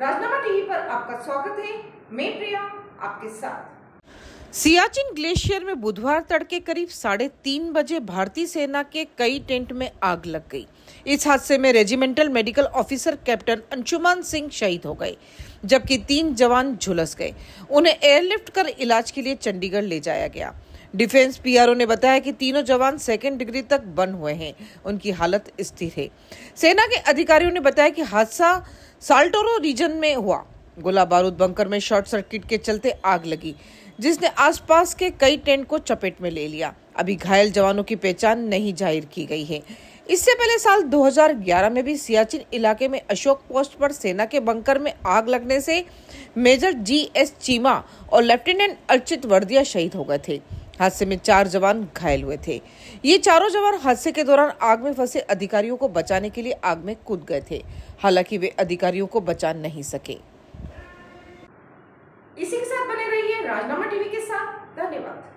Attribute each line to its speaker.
Speaker 1: राजनामा TV पर आपका स्वागत है मैं प्रिया आपके साथ
Speaker 2: सियाचिन ग्लेशियर में बुधवार तड़के करीब साढ़े तीन बजे भारतीय सेना के कई टेंट में आग लग गई इस हादसे में regimental medical officer captain Anshuman Singh शहीद हो गए जबकि तीन जवान झुलस गए उन्हें एयरलिफ्ट कर इलाज के लिए चंडीगढ़ ले जाया गया डिफेंस पीआरओ ने बताया कि तीनों जवान सेकेंड डिग्री तक बन हुए हैं उनकी हालत स्थिर है सेना के अधिकारियों ने बताया कि हादसा साल्टोरो रीजन में हुआ गोला बारूद बंकर में शॉर्ट सर्किट के चलते आग लगी जिसने आसपास के कई टेंट को चपेट में ले लिया अभी घायल जवानों की पहचान नहीं जाहिर की गई है इससे पहले साल 2011 में भी सियाचिन इलाके में अशोक पोस्ट पर सेना के बंकर में आग लगने से मेजर जी एस चीमा और लेफ्टिनेंट अर्चित वर्दिया शहीद हो गए थे हादसे में चार जवान घायल हुए थे ये चारों जवान हादसे के दौरान आग में फंसे अधिकारियों को बचाने के लिए आग में कूद गए थे हालांकि वे अधिकारियों को बचा नहीं सके
Speaker 3: इसी के साथ बने रहिए राजनामा टीवी के साथ धन्यवाद